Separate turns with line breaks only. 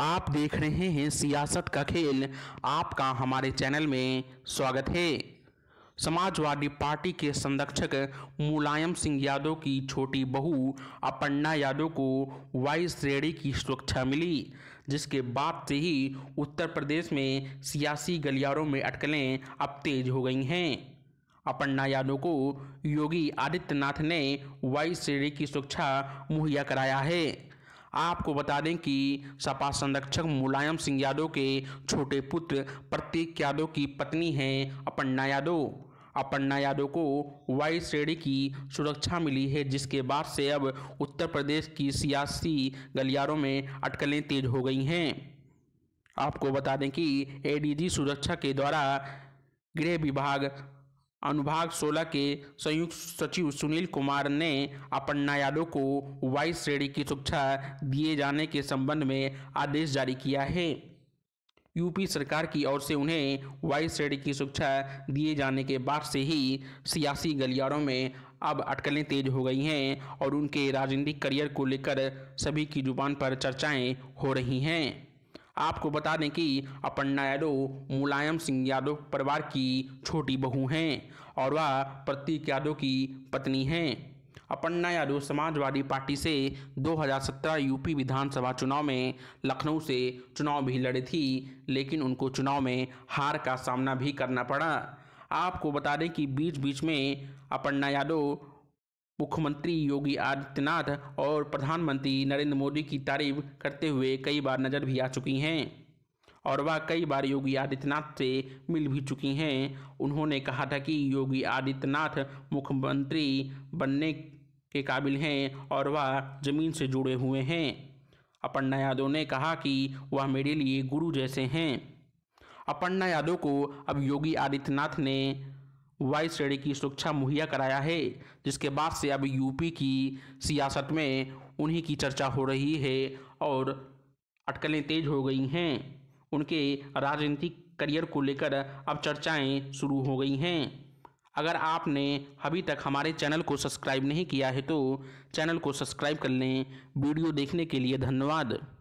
आप देख रहे हैं सियासत का खेल आपका हमारे चैनल में स्वागत है समाजवादी पार्टी के संरक्षक मुलायम सिंह यादव की छोटी बहू अपर्णा यादव को वायु श्रेणी की सुरक्षा मिली जिसके बाद से ही उत्तर प्रदेश में सियासी गलियारों में अटकलें अब तेज हो गई हैं अपर्णा यादव को योगी आदित्यनाथ ने वायु श्रेणी की सुरक्षा मुहैया कराया है आपको बता दें कि सपा संरक्षक मुलायम सिंह यादव के छोटे पुत्र प्रतीक यादव की पत्नी हैं अपन्ना यादव अपन्ना यादव को वाई श्रेणी की सुरक्षा मिली है जिसके बाद से अब उत्तर प्रदेश की सियासी गलियारों में अटकलें तेज हो गई हैं आपको बता दें कि एडीजी सुरक्षा के द्वारा गृह विभाग अनुभाग 16 के संयुक्त सचिव सुनील कुमार ने अपन न्यायालयों को वाई श्रेणी की शिक्षा दिए जाने के संबंध में आदेश जारी किया है यूपी सरकार की ओर से उन्हें वाई श्रेणी की शिक्षा दिए जाने के बाद से ही सियासी गलियारों में अब अटकलें तेज हो गई हैं और उनके राजनीतिक करियर को लेकर सभी की जुबान पर चर्चाएं हो रही हैं आपको बता दें कि अपर्णा यादव मुलायम सिंह यादव परिवार की छोटी बहू हैं और वह प्रतीक यादव की पत्नी हैं अपन्ना यादव समाजवादी पार्टी से 2017 यूपी विधानसभा चुनाव में लखनऊ से चुनाव भी लड़ी थी लेकिन उनको चुनाव में हार का सामना भी करना पड़ा आपको बता दें कि बीच बीच में अपन्ना यादव मुख्यमंत्री योगी आदित्यनाथ और प्रधानमंत्री नरेंद्र मोदी की तारीफ करते हुए कई बार नज़र भी आ चुकी हैं और वह कई बार योगी आदित्यनाथ से मिल भी चुकी हैं उन्होंने कहा था कि योगी आदित्यनाथ मुख्यमंत्री बनने के काबिल हैं और वह ज़मीन से जुड़े हुए हैं अपर्णा यादव ने कहा कि वह मेरे लिए गुरु जैसे हैं अपर्णा यादव को अब योगी आदित्यनाथ ने वाई श्रेणी की सुरक्षा मुहैया कराया है जिसके बाद से अब यूपी की सियासत में उन्हीं की चर्चा हो रही है और अटकलें तेज हो गई हैं उनके राजनीतिक करियर को लेकर अब चर्चाएं शुरू हो गई हैं अगर आपने अभी तक हमारे चैनल को सब्सक्राइब नहीं किया है तो चैनल को सब्सक्राइब कर लें वीडियो देखने के लिए धन्यवाद